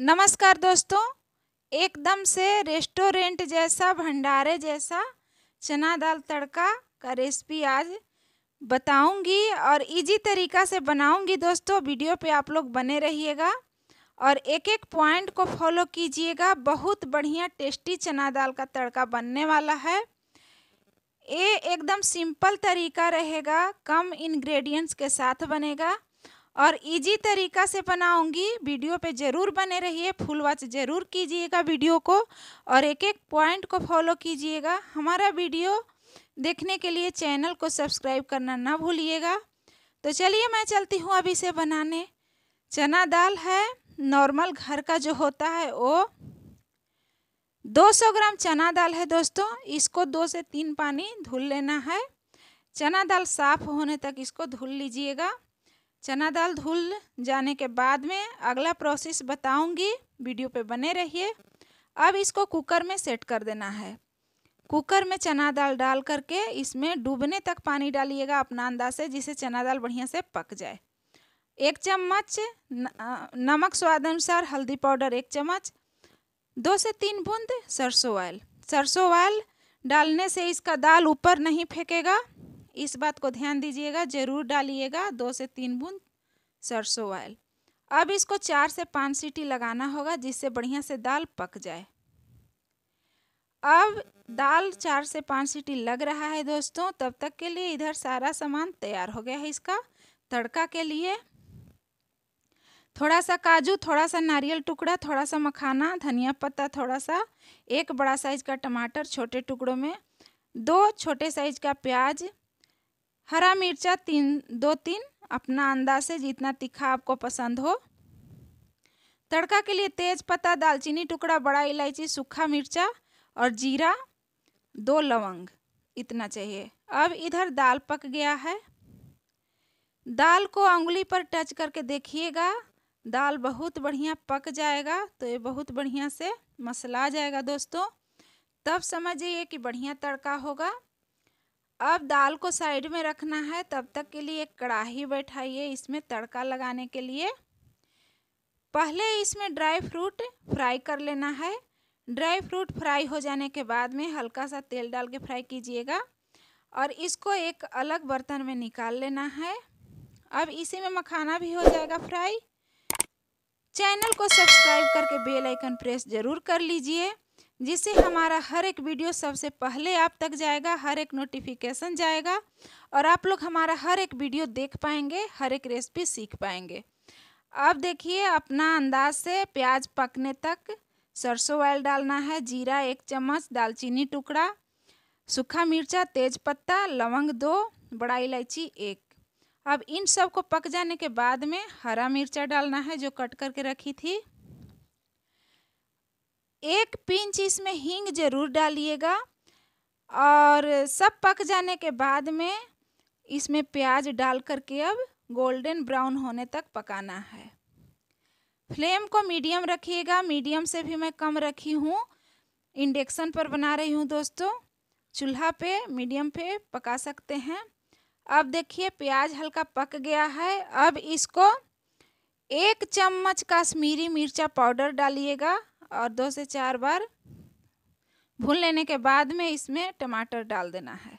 नमस्कार दोस्तों एकदम से रेस्टोरेंट जैसा भंडारे जैसा चना दाल तड़का का रेसिपी आज बताऊंगी और इजी तरीका से बनाऊंगी दोस्तों वीडियो पे आप लोग बने रहिएगा और एक एक पॉइंट को फॉलो कीजिएगा बहुत बढ़िया टेस्टी चना दाल का तड़का बनने वाला है ये एकदम सिंपल तरीका रहेगा कम इंग्रेडिएंट्स के साथ बनेगा और इजी तरीका से बनाऊंगी वीडियो पे ज़रूर बने रहिए फुल वॉच ज़रूर कीजिएगा वीडियो को और एक एक पॉइंट को फॉलो कीजिएगा हमारा वीडियो देखने के लिए चैनल को सब्सक्राइब करना ना भूलिएगा तो चलिए मैं चलती हूँ अभी से बनाने चना दाल है नॉर्मल घर का जो होता है वो 200 ग्राम चना दाल है दोस्तों इसको दो से तीन पानी धुल लेना है चना दाल साफ होने तक इसको धुल लीजिएगा चना दाल धुल जाने के बाद में अगला प्रोसेस बताऊंगी वीडियो पे बने रहिए अब इसको कुकर में सेट कर देना है कुकर में चना दाल डाल करके इसमें डूबने तक पानी डालिएगा अपना अंदाज से जिसे चना दाल बढ़िया से पक जाए एक चम्मच नमक स्वाद अनुसार हल्दी पाउडर एक चम्मच दो से तीन बूंद सरसों ऑयल सरसों ऑयल डालने से इसका दाल ऊपर नहीं फेंकेगा इस बात को ध्यान दीजिएगा जरूर डालिएगा दो से तीन बूंद सरसों ऑयल अब इसको चार से पाँच सीटी लगाना होगा जिससे बढ़िया से दाल पक जाए अब दाल चार से पाँच सीटी लग रहा है दोस्तों तब तक के लिए इधर सारा सामान तैयार हो गया है इसका तड़का के लिए थोड़ा सा काजू थोड़ा सा नारियल टुकड़ा थोड़ा सा मखाना धनिया पत्ता थोड़ा सा एक बड़ा साइज का टमाटर छोटे टुकड़ों में दो छोटे साइज का प्याज हरा मिर्चा तीन दो तीन अपना अंदाज से जितना तीखा आपको पसंद हो तड़का के लिए तेज पत्ता दालचीनी टुकड़ा बड़ा इलायची सूखा मिर्चा और जीरा दो लवंग इतना चाहिए अब इधर दाल पक गया है दाल को उंगली पर टच करके देखिएगा दाल बहुत बढ़िया पक जाएगा तो ये बहुत बढ़िया से मसला जाएगा दोस्तों तब समझिए कि बढ़िया तड़का होगा अब दाल को साइड में रखना है तब तक के लिए एक कढ़ाही बैठाइए इसमें तड़का लगाने के लिए पहले इसमें ड्राई फ्रूट फ्राई कर लेना है ड्राई फ्रूट फ्राई हो जाने के बाद में हल्का सा तेल डाल के फ्राई कीजिएगा और इसको एक अलग बर्तन में निकाल लेना है अब इसी में मखाना भी हो जाएगा फ्राई चैनल को सब्सक्राइब करके बेल आइकन प्रेस ज़रूर कर लीजिए जिससे हमारा हर एक वीडियो सबसे पहले आप तक जाएगा हर एक नोटिफिकेशन जाएगा और आप लोग हमारा हर एक वीडियो देख पाएंगे हर एक रेसिपी सीख पाएंगे अब देखिए अपना अंदाज से प्याज पकने तक सरसों ऑयल डालना है जीरा एक चम्मच दालचीनी टुकड़ा सूखा मिर्चा तेज पत्ता लवंग दो बड़ा इलायची एक अब इन सब को पक जाने के बाद में हरा मिर्चा डालना है जो कट करके रखी थी एक पिंच इसमें हींग ज़रूर डालिएगा और सब पक जाने के बाद में इसमें प्याज डाल करके अब गोल्डन ब्राउन होने तक पकाना है फ्लेम को मीडियम रखिएगा मीडियम से भी मैं कम रखी हूँ इंडक्शन पर बना रही हूँ दोस्तों चूल्हा पे मीडियम पे पका सकते हैं अब देखिए प्याज हल्का पक गया है अब इसको एक चम्मच कश्मीरी मिर्चा पाउडर डालिएगा और दो से चार बार भून लेने के बाद में इसमें टमाटर डाल देना है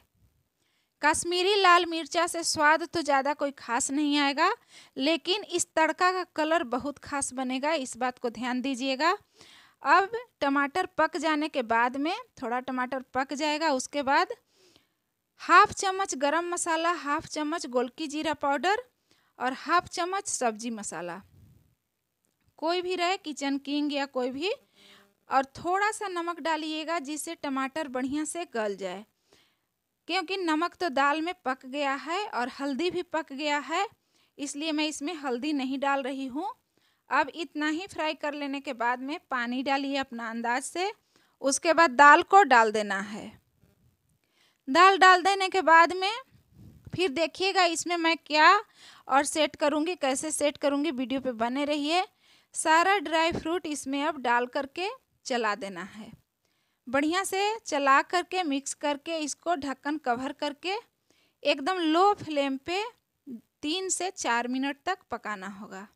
कश्मीरी लाल मिर्चा से स्वाद तो ज़्यादा कोई खास नहीं आएगा लेकिन इस तड़का का कलर बहुत खास बनेगा इस बात को ध्यान दीजिएगा अब टमाटर पक जाने के बाद में थोड़ा टमाटर पक जाएगा उसके बाद हाफ चम्मच गरम मसाला हाफ चम्मच गोलकी जीरा पाउडर और हाफ चम्मच सब्जी मसाला कोई भी रहे किचन किंग या कोई भी और थोड़ा सा नमक डालिएगा जिससे टमाटर बढ़िया से गल जाए क्योंकि नमक तो दाल में पक गया है और हल्दी भी पक गया है इसलिए मैं इसमें हल्दी नहीं डाल रही हूँ अब इतना ही फ्राई कर लेने के बाद में पानी डालिए अपना अंदाज से उसके बाद दाल को डाल देना है दाल डाल देने के बाद में फिर देखिएगा इसमें मैं क्या और सेट करूँगी कैसे सेट करूँगी वीडियो पे बने रहिए सारा ड्राई फ्रूट इसमें अब डाल करके चला देना है बढ़िया से चला करके मिक्स करके इसको ढक्कन कवर करके एकदम लो फ्लेम पे तीन से चार मिनट तक पकाना होगा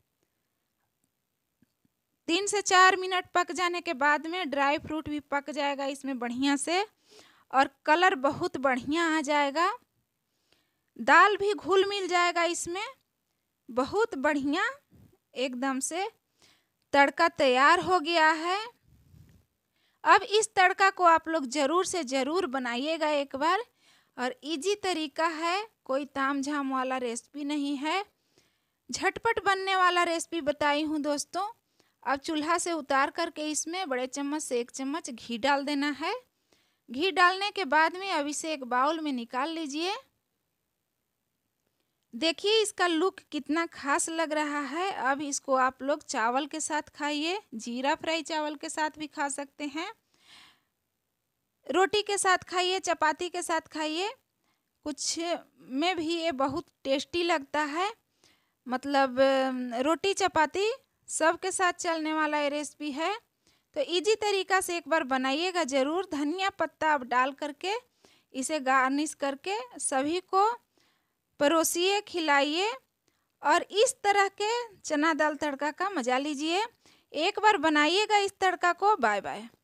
तीन से चार मिनट पक जाने के बाद में ड्राई फ्रूट भी पक जाएगा इसमें बढ़िया से और कलर बहुत बढ़िया आ जाएगा दाल भी घुल मिल जाएगा इसमें बहुत बढ़िया एकदम से तड़का तैयार हो गया है अब इस तड़का को आप लोग ज़रूर से ज़रूर बनाइएगा एक बार और इजी तरीका है कोई ताम झाम वाला रेसिपी नहीं है झटपट बनने वाला रेसिपी बताई हूँ दोस्तों अब चूल्हा से उतार करके इसमें बड़े चम्मच से एक चम्मच घी डाल देना है घी डालने के बाद में अब इसे एक बाउल में निकाल लीजिए देखिए इसका लुक कितना खास लग रहा है अब इसको आप लोग चावल के साथ खाइए जीरा फ्राई चावल के साथ भी खा सकते हैं रोटी के साथ खाइए चपाती के साथ खाइए कुछ में भी ये बहुत टेस्टी लगता है मतलब रोटी चपाती सब के साथ चलने वाला ये रेसिपी है तो इजी तरीका से एक बार बनाइएगा ज़रूर धनिया पत्ता अब डाल करके इसे गार्निश करके सभी को परोसिए खिलाइए और इस तरह के चना दाल तड़का का मज़ा लीजिए एक बार बनाइएगा इस तड़का को बाय बाय